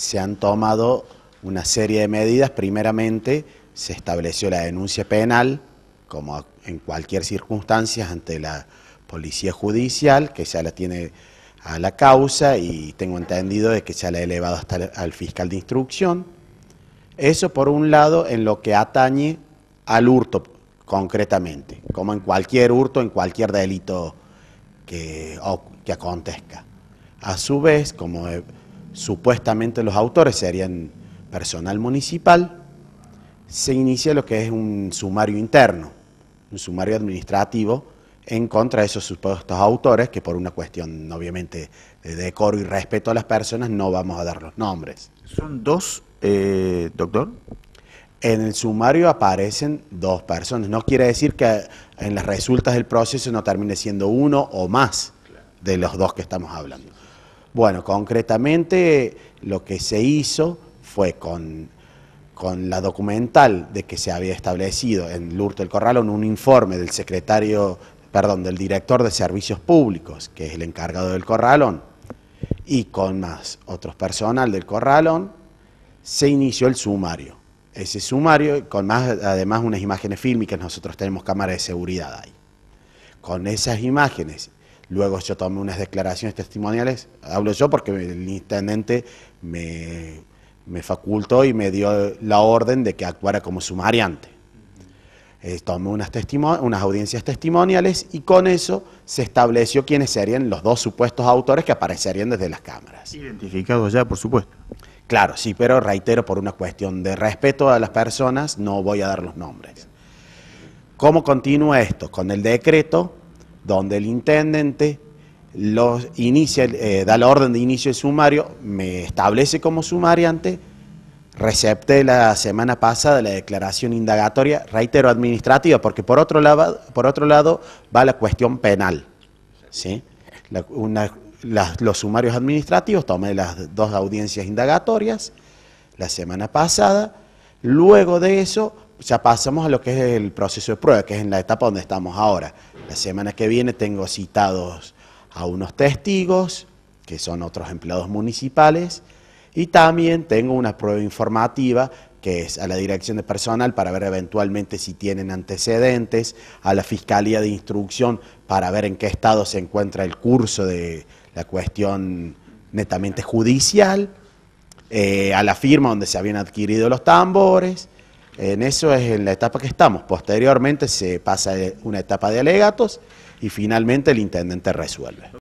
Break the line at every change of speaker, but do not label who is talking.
se han tomado una serie de medidas. Primeramente, se estableció la denuncia penal, como en cualquier circunstancia, ante la policía judicial, que ya la tiene a la causa y tengo entendido de que ya la ha elevado hasta al fiscal de instrucción. Eso por un lado en lo que atañe al hurto concretamente, como en cualquier hurto, en cualquier delito que, que acontezca. A su vez, como supuestamente los autores serían personal municipal, se inicia lo que es un sumario interno, un sumario administrativo en contra de esos supuestos autores, que por una cuestión obviamente de decoro y respeto a las personas no vamos a dar los nombres. ¿Son dos, eh, doctor? En el sumario aparecen dos personas, no quiere decir que en las resultas del proceso no termine siendo uno o más de los dos que estamos hablando. Bueno, concretamente lo que se hizo fue con, la documental de que se había establecido en Lurto del Corralón un informe del secretario, perdón, del director de servicios públicos, que es el encargado del Corralón, y con más otros personal del Corralón, se inició el sumario. Ese sumario, con más además unas imágenes fílmicas, nosotros tenemos cámara de seguridad ahí. Con esas imágenes Luego yo tomé unas declaraciones testimoniales, hablo yo porque el intendente me, facultó y me dio la orden de que actuara como sumariante. Eh, tomé unas, unas audiencias testimoniales y con eso se estableció quiénes serían los dos supuestos autores que aparecerían desde las cámaras. Identificados ya, por supuesto. Claro, sí, pero reitero, por una cuestión de respeto a las personas, no voy a dar los nombres. ¿Cómo continúa esto? Con el decreto donde el intendente eh, da la orden de inicio de sumario, me establece como sumariante, recepte la semana pasada la declaración indagatoria, reitero, administrativa, porque por otro lado, va la cuestión penal. los sumarios administrativos, tomé las dos audiencias indagatorias la semana pasada, luego de eso ya pasamos a lo que es el proceso de prueba, que es en la etapa donde estamos ahora, la semana que viene tengo citados a unos testigos, que son otros empleados municipales, y también tengo una prueba informativa que es a la dirección de personal para ver eventualmente si tienen antecedentes, a la fiscalía de instrucción para ver en qué estado se encuentra el curso de la cuestión netamente judicial, eh, a la firma donde se habían adquirido los tambores, en eso es en la etapa que estamos. Posteriormente se pasa una etapa de alegatos y finalmente el intendente resuelve.